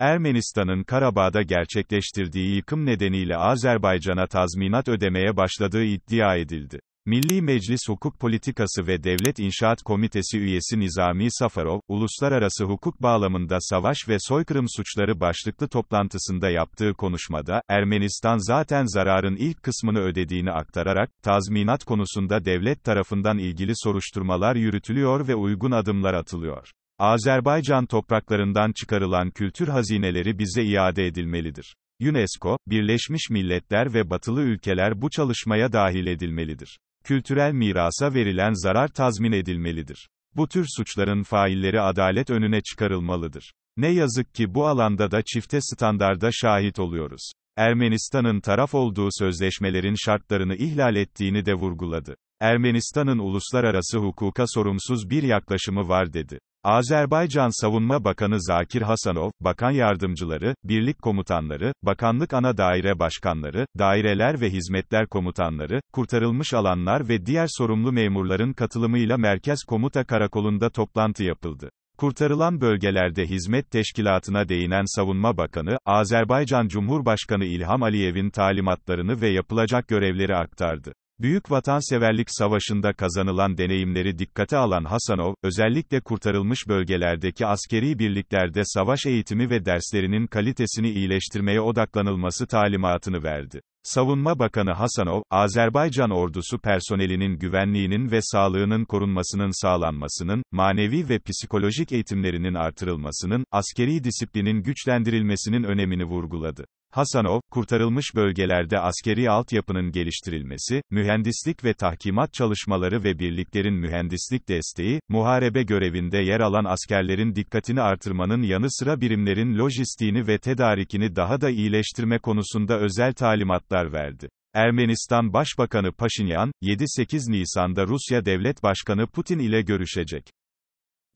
Ermenistan'ın Karabağ'da gerçekleştirdiği yıkım nedeniyle Azerbaycan'a tazminat ödemeye başladığı iddia edildi. Milli Meclis Hukuk Politikası ve Devlet İnşaat Komitesi üyesi Nizami Safarov, uluslararası hukuk bağlamında savaş ve soykırım suçları başlıklı toplantısında yaptığı konuşmada, Ermenistan zaten zararın ilk kısmını ödediğini aktararak, tazminat konusunda devlet tarafından ilgili soruşturmalar yürütülüyor ve uygun adımlar atılıyor. Azerbaycan topraklarından çıkarılan kültür hazineleri bize iade edilmelidir. UNESCO, Birleşmiş Milletler ve batılı ülkeler bu çalışmaya dahil edilmelidir. Kültürel mirasa verilen zarar tazmin edilmelidir. Bu tür suçların failleri adalet önüne çıkarılmalıdır. Ne yazık ki bu alanda da çifte standarda şahit oluyoruz. Ermenistan'ın taraf olduğu sözleşmelerin şartlarını ihlal ettiğini de vurguladı. Ermenistan'ın uluslararası hukuka sorumsuz bir yaklaşımı var dedi. Azerbaycan Savunma Bakanı Zakir Hasanov, bakan yardımcıları, birlik komutanları, bakanlık ana daire başkanları, daireler ve hizmetler komutanları, kurtarılmış alanlar ve diğer sorumlu memurların katılımıyla Merkez Komuta Karakolu'nda toplantı yapıldı. Kurtarılan bölgelerde hizmet teşkilatına değinen Savunma Bakanı, Azerbaycan Cumhurbaşkanı İlham Aliyev'in talimatlarını ve yapılacak görevleri aktardı. Büyük vatanseverlik savaşında kazanılan deneyimleri dikkate alan Hasanov, özellikle kurtarılmış bölgelerdeki askeri birliklerde savaş eğitimi ve derslerinin kalitesini iyileştirmeye odaklanılması talimatını verdi. Savunma Bakanı Hasanov, Azerbaycan ordusu personelinin güvenliğinin ve sağlığının korunmasının sağlanmasının, manevi ve psikolojik eğitimlerinin artırılmasının, askeri disiplinin güçlendirilmesinin önemini vurguladı. Hasanov, kurtarılmış bölgelerde askeri altyapının geliştirilmesi, mühendislik ve tahkimat çalışmaları ve birliklerin mühendislik desteği, muharebe görevinde yer alan askerlerin dikkatini artırmanın yanı sıra birimlerin lojistiğini ve tedarikini daha da iyileştirme konusunda özel talimatlar verdi. Ermenistan Başbakanı Paşinyan, 7-8 Nisan'da Rusya Devlet Başkanı Putin ile görüşecek.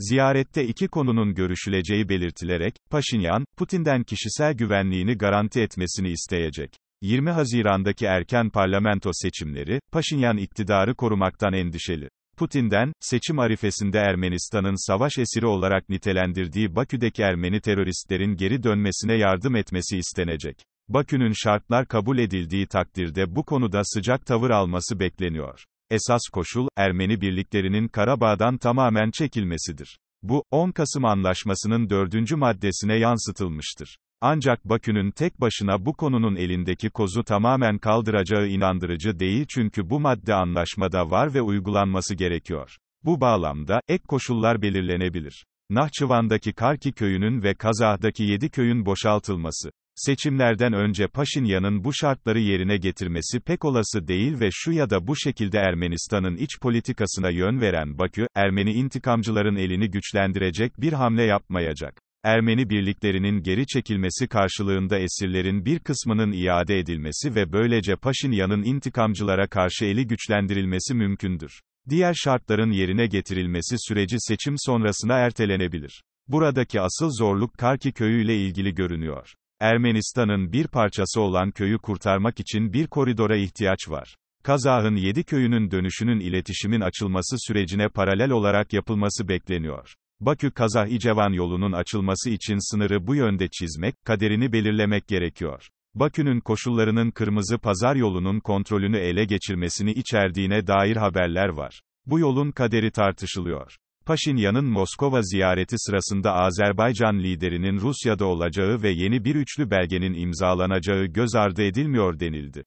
Ziyarette iki konunun görüşüleceği belirtilerek, Paşinyan, Putin'den kişisel güvenliğini garanti etmesini isteyecek. 20 Haziran'daki erken parlamento seçimleri, Paşinyan iktidarı korumaktan endişeli. Putin'den, seçim arifesinde Ermenistan'ın savaş esiri olarak nitelendirdiği Bakü'deki Ermeni teröristlerin geri dönmesine yardım etmesi istenecek. Bakü'nün şartlar kabul edildiği takdirde bu konuda sıcak tavır alması bekleniyor. Esas koşul, Ermeni birliklerinin Karabağ'dan tamamen çekilmesidir. Bu, 10 Kasım Anlaşması'nın dördüncü maddesine yansıtılmıştır. Ancak Bakü'nün tek başına bu konunun elindeki kozu tamamen kaldıracağı inandırıcı değil çünkü bu madde anlaşmada var ve uygulanması gerekiyor. Bu bağlamda, ek koşullar belirlenebilir. Nahçıvan'daki Karki köyünün ve Kazah'daki 7 köyün boşaltılması, Seçimlerden önce Paşinyan'ın bu şartları yerine getirmesi pek olası değil ve şu ya da bu şekilde Ermenistan'ın iç politikasına yön veren Bakü, Ermeni intikamcıların elini güçlendirecek bir hamle yapmayacak. Ermeni birliklerinin geri çekilmesi karşılığında esirlerin bir kısmının iade edilmesi ve böylece Paşinyan'ın intikamcılara karşı eli güçlendirilmesi mümkündür. Diğer şartların yerine getirilmesi süreci seçim sonrasına ertelenebilir. Buradaki asıl zorluk Karki köyüyle ilgili görünüyor. Ermenistan'ın bir parçası olan köyü kurtarmak için bir koridora ihtiyaç var. Kazah'ın 7 köyünün dönüşünün iletişimin açılması sürecine paralel olarak yapılması bekleniyor. Bakü-Kazah-İcevan yolunun açılması için sınırı bu yönde çizmek, kaderini belirlemek gerekiyor. Bakü'nün koşullarının kırmızı pazar yolunun kontrolünü ele geçirmesini içerdiğine dair haberler var. Bu yolun kaderi tartışılıyor. Paşinyan'ın Moskova ziyareti sırasında Azerbaycan liderinin Rusya'da olacağı ve yeni bir üçlü belgenin imzalanacağı göz ardı edilmiyor denildi.